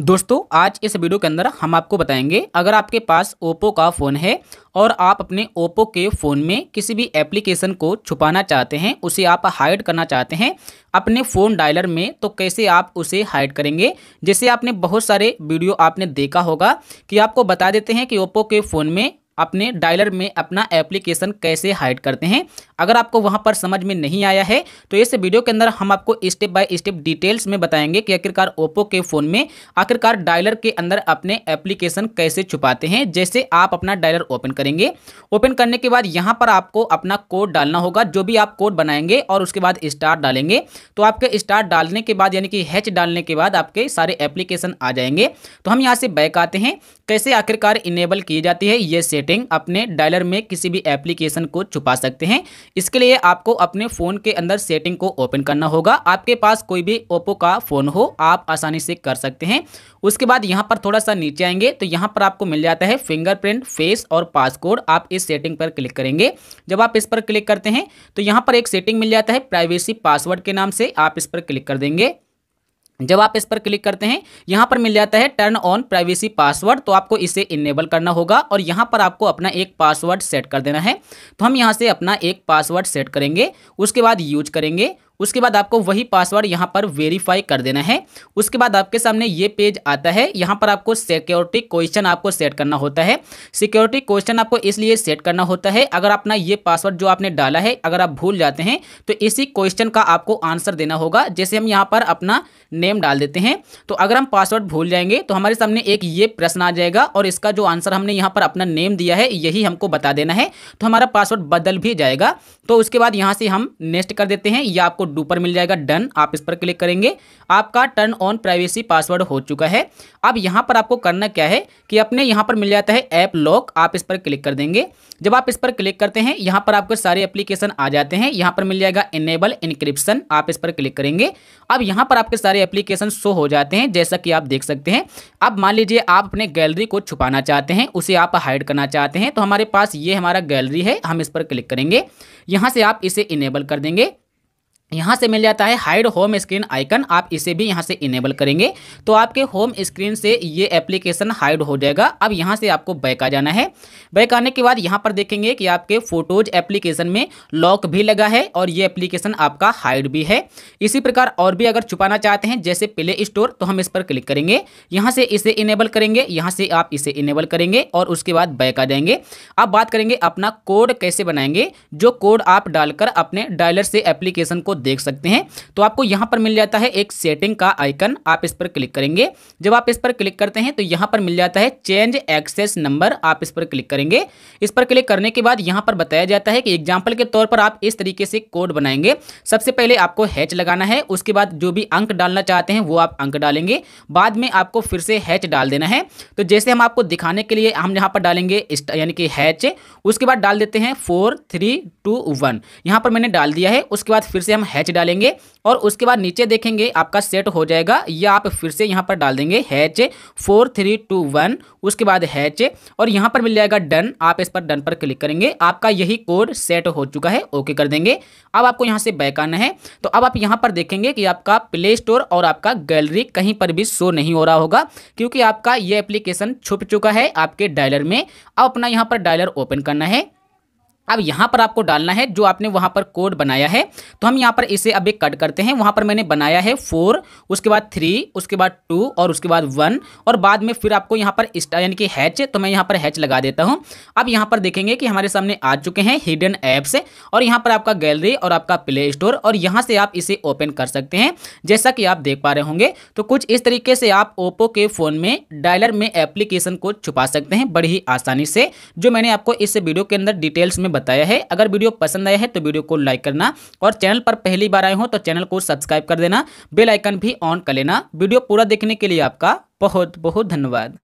दोस्तों आज इस वीडियो के अंदर हम आपको बताएंगे अगर आपके पास ओप्पो का फ़ोन है और आप अपने ओप्पो के फ़ोन में किसी भी एप्लीकेशन को छुपाना चाहते हैं उसे आप हाइड करना चाहते हैं अपने फ़ोन डायलर में तो कैसे आप उसे हाइड करेंगे जैसे आपने बहुत सारे वीडियो आपने देखा होगा कि आपको बता देते हैं कि ओप्पो के फ़ोन में अपने डायलर में अपना एप्लीकेशन कैसे हाइड करते हैं अगर आपको वहाँ पर समझ में नहीं आया है तो इस वीडियो के अंदर हम आपको स्टेप बाय स्टेप डिटेल्स में बताएंगे कि आखिरकार ओप्पो के फ़ोन में आखिरकार डायलर के अंदर अपने एप्लीकेशन कैसे छुपाते हैं जैसे आप अपना डायलर ओपन करेंगे ओपन करने के बाद यहाँ पर आपको अपना कोड डालना होगा जो भी आप कोड बनाएंगे और उसके बाद स्टार डालेंगे तो आपके स्टार डालने के बाद यानी कि हैच डालने के बाद आपके सारे एप्लीकेशन आ जाएंगे तो हम यहाँ से बैक आते हैं कैसे आखिरकार इनेबल की जाती है ये सेटिंग सेटिंग अपने डायलर में किसी भी एप्लीकेशन को छुपा सकते हैं इसके लिए आपको अपने फ़ोन के अंदर सेटिंग को ओपन करना होगा आपके पास कोई भी ओप्पो का फ़ोन हो आप आसानी से कर सकते हैं उसके बाद यहाँ पर थोड़ा सा नीचे आएंगे तो यहाँ पर आपको मिल जाता है फिंगरप्रिंट फेस और पासकोड आप इस सेटिंग पर क्लिक करेंगे जब आप इस पर क्लिक करते हैं तो यहाँ पर एक सेटिंग मिल जाता है प्राइवेसी पासवर्ड के नाम से आप इस पर क्लिक कर देंगे जब आप इस पर क्लिक करते हैं यहाँ पर मिल जाता है टर्न ऑन प्राइवेसी पासवर्ड तो आपको इसे इनेबल करना होगा और यहाँ पर आपको अपना एक पासवर्ड सेट कर देना है तो हम यहाँ से अपना एक पासवर्ड सेट करेंगे उसके बाद यूज करेंगे उसके बाद आपको वही पासवर्ड यहाँ पर वेरीफाई कर देना है उसके बाद आपके सामने ये पेज आता है यहाँ पर आपको सिक्योरिटी क्वेश्चन आपको सेट करना होता है सिक्योरिटी क्वेश्चन आपको इसलिए सेट करना होता है अगर अपना ये पासवर्ड जो आपने डाला है अगर आप भूल जाते हैं तो इसी क्वेश्चन का आपको आंसर देना होगा जैसे हम यहाँ पर अपना नेम डाल देते हैं तो अगर हम पासवर्ड भूल जाएंगे तो हमारे सामने एक ये प्रश्न आ जाएगा और इसका जो आंसर हमने यहाँ पर अपना नेम दिया है यही हमको बता देना है तो हमारा पासवर्ड बदल भी जाएगा तो उसके बाद यहाँ से हम नेक्स्ट कर देते हैं या आपको पर मिल जाएगा डन आप इस पर क्लिक करेंगे आपका टर्न ऑन प्राइवेसी पासवर्ड हो चुका है अब यहाँ पर आपको करना क्या है कि अपने यहाँ पर मिल जाता है ऐप लॉक आप इस पर क्लिक कर देंगे जब आप इस पर क्लिक करते हैं यहाँ पर आपको सारे एप्लीकेशन आ जाते हैं यहाँ पर मिल जाएगा इनेबल इनक्रिप्शन आप इस पर क्लिक करेंगे अब यहाँ पर आपके सारे एप्लीकेशन शो हो जाते हैं जैसा कि आप देख सकते हैं अब मान लीजिए आप अपने गैलरी को छुपाना चाहते हैं उसे आप हाइड करना चाहते हैं तो हमारे पास ये हमारा गैलरी है हम इस पर क्लिक करेंगे यहाँ से आप इसे इनेबल कर देंगे यहाँ से मिल जाता है हाइड होम स्क्रीन आइकन आप इसे भी यहाँ से इनेबल करेंगे तो आपके होम स्क्रीन से ये एप्लीकेशन हाइड हो जाएगा अब यहाँ से आपको बैक आ जाना है बैक आने के बाद यहाँ पर देखेंगे कि आपके फोटोज एप्लीकेशन में लॉक भी लगा है और ये एप्लीकेशन आपका हाइड भी है इसी प्रकार और भी अगर छुपाना चाहते हैं जैसे प्ले स्टोर तो हम इस पर क्लिक करेंगे यहाँ से इसे इनेबल करेंगे यहाँ से आप इसे इनेबल करेंगे और उसके बाद बैक आ जाएंगे अब बात करेंगे अपना कोड कैसे बनाएंगे जो कोड आप डालकर अपने डायलर से एप्लीकेशन को देख सकते हैं तो आपको यहां पर मिल जाता है एक सेटिंग का आइकन आप इस पर क्लिक करेंगे जब आप इस पर क्लिक करते हैं तो यहां पर मिल जाता है चेंज एक्सेस नंबर आप इस पर क्लिक करेंगे इस पर क्लिक करने के बाद यहां पर बताया जाता है कि एग्जाम्पल के तौर पर आप इस तरीके से कोड बनाएंगे सबसे पहले आपको हैच लगाना है उसके बाद जो भी अंक डालना चाहते हैं वो आप अंक डालेंगे बाद में आपको फिर से हैच डाल देना है तो जैसे हम आपको दिखाने के लिए हम यहां पर डालेंगे यानी कि हैच उसके बाद डाल देते हैं फोर थ्री टू वन यहां पर मैंने डाल दिया है उसके बाद फिर से हम हैच डालेंगे और उसके बाद नीचे देखेंगे आपका सेट हो जाएगा या आप फिर से यहाँ पर डाल देंगे hatch four three two one उसके बाद हैच और यहाँ पर मिल जाएगा डन आप इस पर डन पर क्लिक करेंगे आपका यही कोड सेट हो चुका है ओके कर देंगे अब आपको यहाँ से बैक आना है तो अब आप यहाँ पर देखेंगे कि आपका प्ले स्टोर और आपका गैलरी कहीं पर भी शो नहीं हो रहा होगा क्योंकि आपका ये एप्लीकेशन छुप चुका है आपके डायलर में अब अपना यहाँ पर डायलर ओपन करना है अब यहाँ पर आपको डालना है जो आपने वहाँ पर कोड बनाया है तो हम यहाँ पर इसे अब एक कट करते हैं वहाँ पर मैंने बनाया है फोर उसके बाद थ्री उसके बाद टू और उसके बाद वन और बाद में फिर आपको यहाँ पर यानी कि हैच तो मैं यहाँ पर हैच लगा देता हूँ अब यहाँ पर देखेंगे कि हमारे सामने आ चुके हैं हिडन ऐप्स और यहाँ पर आपका गैलरी और आपका प्ले स्टोर और यहाँ से आप इसे ओपन कर सकते हैं जैसा कि आप देख पा रहे होंगे तो कुछ इस तरीके से आप ओप्पो के फ़ोन में डायलर में एप्लीकेशन को छुपा सकते हैं बड़ी ही आसानी से जो मैंने आपको इस वीडियो के अंदर डिटेल्स में बताया है अगर वीडियो पसंद आया है तो वीडियो को लाइक करना और चैनल पर पहली बार आए हो तो चैनल को सब्सक्राइब कर देना बेलाइकन भी ऑन कर लेना वीडियो पूरा देखने के लिए आपका बहुत बहुत धन्यवाद